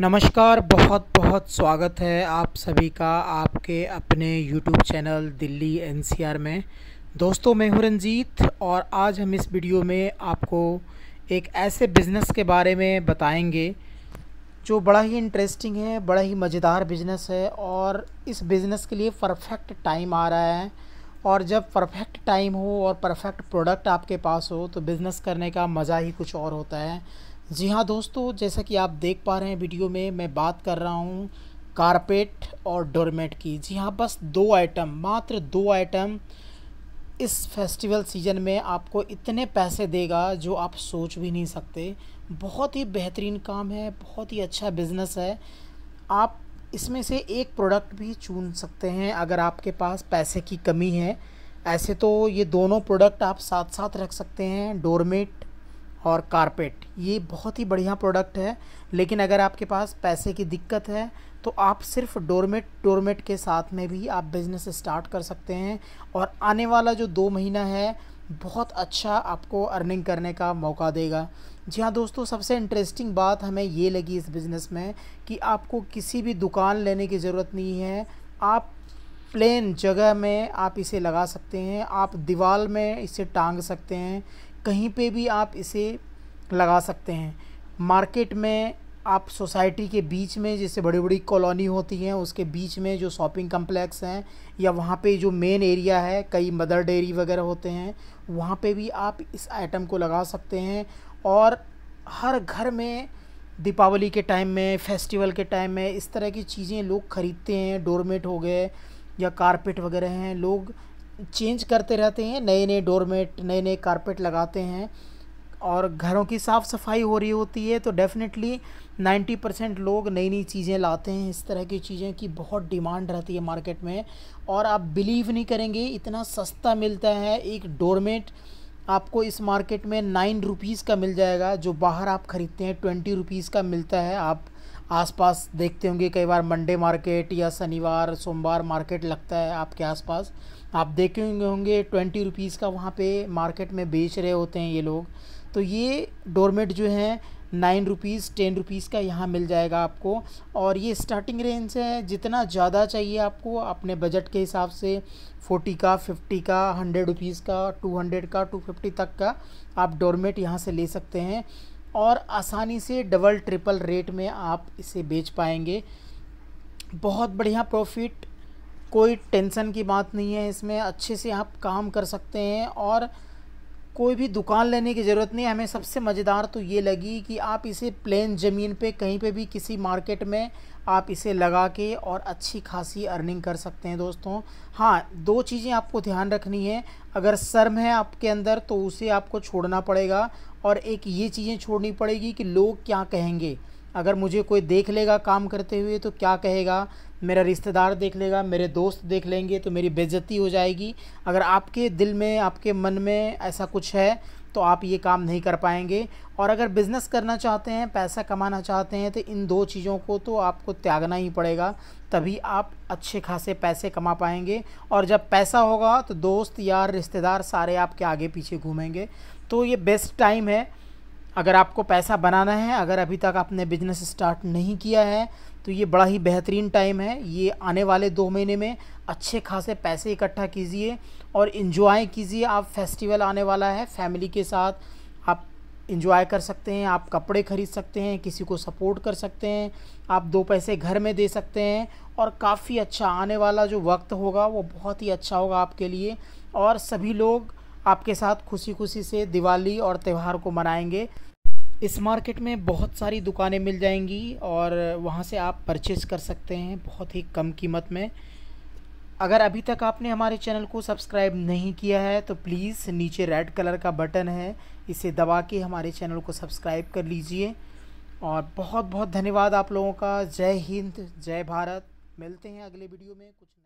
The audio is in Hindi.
नमस्कार बहुत बहुत स्वागत है आप सभी का आपके अपने YouTube चैनल दिल्ली एनसीआर में दोस्तों मैं हूं रंजीत और आज हम इस वीडियो में आपको एक ऐसे बिज़नेस के बारे में बताएंगे जो बड़ा ही इंटरेस्टिंग है बड़ा ही मज़ेदार बिज़नेस है और इस बिज़नेस के लिए परफेक्ट टाइम आ रहा है और जब परफेक्ट टाइम हो और परफेक्ट प्रोडक्ट आपके पास हो तो बिज़नेस करने का मज़ा ही कुछ और होता है जी हाँ दोस्तों जैसा कि आप देख पा रहे हैं वीडियो में मैं बात कर रहा हूँ कारपेट और डोरमेट की जी हाँ बस दो आइटम मात्र दो आइटम इस फेस्टिवल सीज़न में आपको इतने पैसे देगा जो आप सोच भी नहीं सकते बहुत ही बेहतरीन काम है बहुत ही अच्छा बिज़नेस है आप इसमें से एक प्रोडक्ट भी चुन सकते हैं अगर आपके पास पैसे की कमी है ऐसे तो ये दोनों प्रोडक्ट आप साथ साथ रख सकते हैं डोरमेट और कारपेट ये बहुत ही बढ़िया प्रोडक्ट है लेकिन अगर आपके पास पैसे की दिक्कत है तो आप सिर्फ डोरमेट डोरमेट के साथ में भी आप बिज़नेस स्टार्ट कर सकते हैं और आने वाला जो दो महीना है बहुत अच्छा आपको अर्निंग करने का मौका देगा जी हाँ दोस्तों सबसे इंटरेस्टिंग बात हमें ये लगी इस बिज़नेस में कि आपको किसी भी दुकान लेने की ज़रूरत नहीं है आप प्लेन जगह में आप इसे लगा सकते हैं आप दीवार में इसे टांग सकते हैं कहीं पे भी आप इसे लगा सकते हैं मार्केट में आप सोसाइटी के बीच में जैसे बड़ी बड़ी कॉलोनी होती हैं उसके बीच में जो शॉपिंग कम्प्लेक्स हैं या वहाँ पे जो मेन एरिया है कई मदर डेयरी वगैरह होते हैं वहाँ पे भी आप इस आइटम को लगा सकते हैं और हर घर में दीपावली के टाइम में फेस्टिवल के टाइम में इस तरह की चीज़ें लोग ख़रीदते हैं डोरमेट हो गए या कारपेट वगैरह हैं लोग चेंज करते रहते हैं नए नए डोरमेट नए नए कारपेट लगाते हैं और घरों की साफ़ सफाई हो रही होती है तो डेफ़िनेटली 90 परसेंट लोग नई नई चीज़ें लाते हैं इस तरह की चीज़ें की बहुत डिमांड रहती है मार्केट में और आप बिलीव नहीं करेंगे इतना सस्ता मिलता है एक डोरमेट आपको इस मार्केट में नाइन रुपीज़ का मिल जाएगा जो बाहर आप ख़रीदते हैं ट्वेंटी रुपीज़ का मिलता है आप आसपास देखते होंगे कई बार मंडे मार्केट या शनिवार सोमवार मार्केट लगता है आपके आसपास आप देखे होंगे ट्वेंटी रुपीज़ का वहाँ पे मार्केट में बेच रहे होते हैं ये लोग तो ये डोरमेट जो है नाइन रुपीज़ टेन रुपीज़ का यहाँ मिल जाएगा आपको और ये स्टार्टिंग रेंज है जितना ज़्यादा चाहिए आपको अपने बजट के हिसाब से फोर्टी का फिफ्टी का हंड्रेड रुपीज़ का टू हंड्रेड का टू फिफ्टी तक का आप डोरमेट यहाँ से ले सकते हैं और आसानी से डबल ट्रिपल रेट में आप इसे बेच पाएंगे बहुत बढ़िया प्रॉफिट कोई टेंशन की बात नहीं है इसमें अच्छे से आप काम कर सकते हैं और कोई भी दुकान लेने की ज़रूरत नहीं हमें सबसे मज़ेदार तो ये लगी कि आप इसे प्लेन ज़मीन पे कहीं पे भी किसी मार्केट में आप इसे लगा के और अच्छी खासी अर्निंग कर सकते हैं दोस्तों हाँ दो चीज़ें आपको ध्यान रखनी है अगर शर्म है आपके अंदर तो उसे आपको छोड़ना पड़ेगा और एक ये चीज़ें छोड़नी पड़ेगी कि लोग क्या कहेंगे अगर मुझे कोई देख लेगा काम करते हुए तो क्या कहेगा मेरा रिश्तेदार देख लेगा मेरे दोस्त देख लेंगे तो मेरी बेज़ती हो जाएगी अगर आपके दिल में आपके मन में ऐसा कुछ है तो आप ये काम नहीं कर पाएंगे और अगर बिज़नेस करना चाहते हैं पैसा कमाना चाहते हैं तो इन दो चीज़ों को तो आपको त्यागना ही पड़ेगा तभी आप अच्छे खासे पैसे कमा पाएंगे और जब पैसा होगा तो दोस्त यार रिश्तेदार सारे आपके आगे पीछे घूमेंगे तो ये बेस्ट टाइम है अगर आपको पैसा बनाना है अगर अभी तक आपने बिजनेस स्टार्ट नहीं किया है तो ये बड़ा ही बेहतरीन टाइम है ये आने वाले दो महीने में अच्छे खासे पैसे इकट्ठा कीजिए और इन्जॉय कीजिए आप फेस्टिवल आने वाला है फैमिली के साथ आप इन्जॉय कर सकते हैं आप कपड़े खरीद सकते हैं किसी को सपोर्ट कर सकते हैं आप दो पैसे घर में दे सकते हैं और काफ़ी अच्छा आने वाला जो वक्त होगा वो बहुत ही अच्छा होगा आपके लिए और सभी लोग आपके साथ खुशी खुशी से दिवाली और त्यौहार को मनाएंगे इस मार्केट में बहुत सारी दुकानें मिल जाएंगी और वहाँ से आप परचेज़ कर सकते हैं बहुत ही कम कीमत में अगर अभी तक आपने हमारे चैनल को सब्सक्राइब नहीं किया है तो प्लीज़ नीचे रेड कलर का बटन है इसे दबा के हमारे चैनल को सब्सक्राइब कर लीजिए और बहुत बहुत धन्यवाद आप लोगों का जय हिंद जय भारत मिलते हैं अगले वीडियो में कुछ